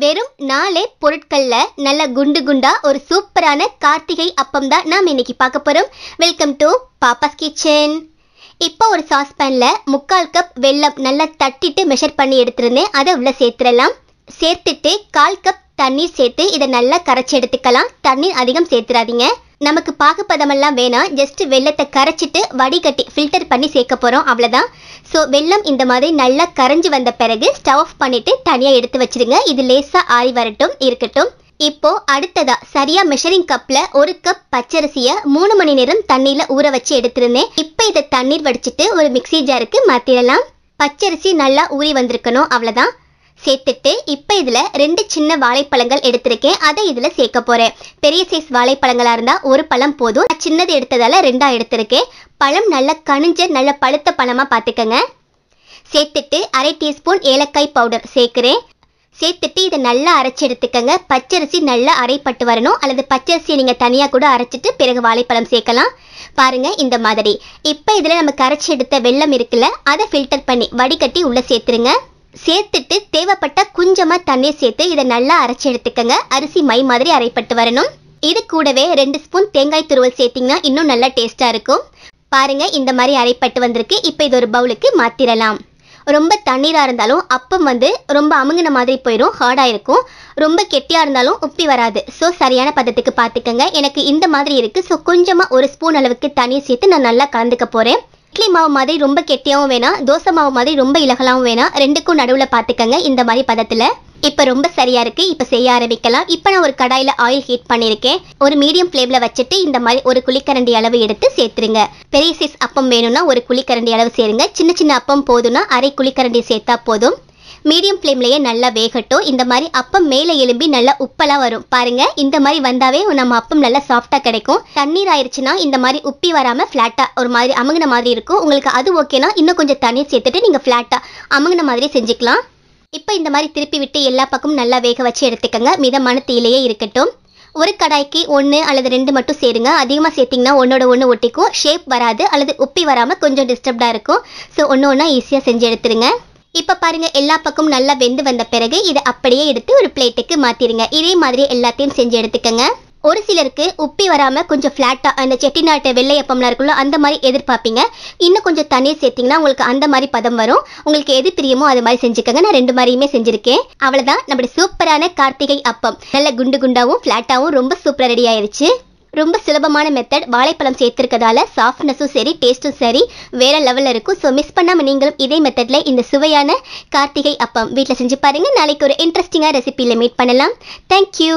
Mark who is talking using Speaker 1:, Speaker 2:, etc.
Speaker 1: வெறும் நாலே பொருட்களில் நல்ல குண்டு குண்டா ஒரு சூப்பரான கார்த்திகை அப்பம் தான் நாம் இன்னைக்கு பார்க்க போகிறோம் வெல்கம் டு பாப்பாஸ் கிச்சன் இப்போ ஒரு சாஸ்பேனில் முக்கால் கப் வெல்லம் நல்லா தட்டிட்டு மெஷர் பண்ணி எடுத்துருந்தேன் அதை உள்ள சேர்த்துடலாம் சேர்த்துட்டு கால் கப் தண்ணீர் சேர்த்து இதை நல்லா கரைச்சி எடுத்துக்கலாம் தண்ணீர் அதிகம் சேர்த்துடாதீங்க நமக்கு பாகுப்பதமெல்லாம் வேணாம் ஜஸ்ட் வெள்ளத்தை கரைச்சிட்டு வடிகட்டி ஃபில்டர் பண்ணி சேர்க்க போகிறோம் அவ்வளோதான் ஸோ வெள்ளம் இந்த மாதிரி நல்லா கரைஞ்சி வந்த பிறகு ஸ்டவ் ஆஃப் பண்ணிவிட்டு தனியாக எடுத்து வச்சுருங்க இது லேசாக ஆறி வரட்டும் இருக்கட்டும் இப்போ அடுத்ததா சரியா மெஷரிங் கப்ல ஒரு கப் பச்சரிசிய மூணு மணி நேரம் தண்ணியில ஊற வச்சு எடுத்திருந்தேன் இப்போ இதை தண்ணீர் வடிச்சிட்டு ஒரு மிக்சி ஜாருக்கு மாத்திரலாம் பச்சரிசி நல்லா ஊறி வந்திருக்கணும் அவ்வளோதான் சேர்த்துட்டு இப்போ இதில் ரெண்டு சின்ன வாழைப்பழங்கள் எடுத்திருக்கேன் அதை இதில் சேர்க்க போகிறேன் பெரிய சைஸ் வாழைப்பழங்களாக இருந்தால் ஒரு பழம் போதும் நான் சின்னது எடுத்ததால் ரெண்டாக எடுத்திருக்கேன் பழம் நல்லா கனிஞ்ச நல்ல பழுத்த பழமாக பார்த்துக்கங்க சேர்த்துட்டு அரை டீஸ்பூன் ஏலக்காய் பவுடர் சேர்க்குறேன் சேர்த்துட்டு இதை நல்லா அரைச்சி எடுத்துக்கங்க பச்சரிசி நல்லா அரைப்பட்டு வரணும் அல்லது பச்சரிசியை நீங்கள் தனியாக கூட அரைச்சிட்டு பிறகு வாழைப்பழம் சேர்க்கலாம் பாருங்கள் இந்த மாதிரி இப்போ இதில் நம்ம கரைச்சி எடுத்த வெள்ளம் இருக்குல்ல அதை ஃபில்டர் பண்ணி வடிகட்டி உள்ளே சேர்த்துருங்க சேர்த்துட்டு தேவைப்பட்ட கொஞ்சமாக தண்ணியை சேர்த்து இதை நல்லா அரைச்சி எடுத்துக்கோங்க அரிசி மை மாதிரி அரைப்பட்டு வரணும் இது கூடவே ரெண்டு ஸ்பூன் தேங்காய் துருவல் சேர்த்திங்கன்னா இன்னும் நல்லா டேஸ்ட்டாக இருக்கும் பாருங்கள் இந்த மாதிரி அரைப்பட்டு வந்திருக்கு இப்போ இது ஒரு பவுலுக்கு மாத்திரலாம் ரொம்ப தண்ணீராக இருந்தாலும் அப்பம் வந்து ரொம்ப அமுங்கின மாதிரி போயிடும் ஹார்டாக இருக்கும் ரொம்ப கெட்டியாக இருந்தாலும் உப்பி வராது ஸோ சரியான பதத்துக்கு பார்த்துக்கோங்க எனக்கு இந்த மாதிரி இருக்குது ஸோ கொஞ்சமாக ஒரு ஸ்பூன் அளவுக்கு தண்ணியை சேர்த்து நான் நல்லா கலந்துக்க போகிறேன் இட்லி மாவு மாதிரி ரொம்ப கெட்டியாகவும் வேணாம் தோசை மாவு மாதிரி ரொம்ப இலகலாகவும் வேணாம் ரெண்டுக்கும் நடுவில் பார்த்துக்கங்க இந்த மாதிரி பதத்தில் இப்போ ரொம்ப சரியாக இருக்குது இப்போ செய்ய ஆரம்பிக்கலாம் இப்போ நான் ஒரு கடாயில் ஆயில் ஹீட் பண்ணியிருக்கேன் ஒரு மீடியம் ஃப்ளேமில் வச்சுட்டு இந்த மாதிரி ஒரு குழிக்கரண்டி அளவு எடுத்து சேர்த்துருங்க பெரிய சைஸ் அப்பம் வேணும்னா ஒரு குழிக்கரண்டி அளவு சேருங்க சின்ன சின்ன அப்பம் போதும்னா அரை குழிக்கரண்டி சேர்த்தா போதும் மீடியம் ஃப்ளேம்லேயே நல்லா வேகட்டும் இந்த மாதிரி அப்பம் மேலே எலும்பி நல்லா உப்பெல்லாம் வரும் பாருங்க இந்த மாதிரி வந்தாவே நம்ம அப்பம் நல்லா சாஃப்டாக கிடைக்கும் தண்ணீர் ஆயிடுச்சுன்னா இந்த மாதிரி உப்பி வராமல் ஃப்ளாட்டாக ஒரு மாதிரி அமுங்கின மாதிரி இருக்கும் உங்களுக்கு அது ஓகேனா இன்னும் கொஞ்சம் தண்ணீர் சேர்த்துட்டு நீங்கள் ஃப்ளாட்டாக அமுங்கின மாதிரி செஞ்சுக்கலாம் இப்போ இந்த மாதிரி திருப்பி விட்டு எல்லா பக்கமும் நல்லா வேக வச்சு எடுத்துக்கோங்க மிதமான தீலையே இருக்கட்டும் ஒரு கடாய்க்கு ஒன்று அல்லது ரெண்டு மட்டும் சேருங்க அதிகமாக சேர்த்திங்கன்னா ஒன்றோட ஒன்று ஒட்டிக்கும் ஷேப் வராது அல்லது உப்பி வராமல் கொஞ்சம் டிஸ்டர்ப்டாக இருக்கும் ஸோ ஒன்று ஒன்றா ஈஸியாக செஞ்சு எடுத்துருங்க இப்போ பாருங்க எல்லா பக்கமும் நல்லா வெந்து வந்த பிறகு இதை அப்படியே எடுத்து ஒரு பிளேட்டுக்கு மாற்றிடுங்க இதே மாதிரி எல்லாத்தையும் செஞ்சு எடுத்துக்கங்க ஒரு சிலருக்கு உப்பி வராமல் கொஞ்சம் ஃப்ளாட்டாக அந்த செட்டிநாட்டு வெள்ளையப்பம்லாம் இருக்குல்ல அந்த மாதிரி எதிர்பார்ப்பீங்க இன்னும் கொஞ்சம் தண்ணி சேர்த்திங்கன்னா உங்களுக்கு அந்த மாதிரி பதம் வரும் உங்களுக்கு எது பிரியமோ அது மாதிரி செஞ்சுக்கோங்க நான் ரெண்டு மாதிரியுமே செஞ்சுருக்கேன் அவ்வளவுதான் நம்மளுடைய சூப்பரான கார்த்திகை அப்பம் நல்ல குண்டு குண்டாகவும் ஃப்ளாட்டாகவும் ரொம்ப சூப்பராக ரெடி ஆயிருச்சு ரொம்ப சுலபமான மெத்தட் வாழைப்பழம் சேர்த்துருக்கதால சாஃப்ட்னஸும் சரி டேஸ்ட்டும் சரி வேற லெவலில் இருக்கும் ஸோ மிஸ் பண்ணாமல் நீங்களும் இதே மெத்தடில் இந்த சுவையான கார்த்திகை அப்பம் வீட்டில் செஞ்சு பாருங்கள் நாளைக்கு ஒரு இன்ட்ரெஸ்டிங்காக ரெசிபியில் மீட் பண்ணலாம் தேங்க்யூ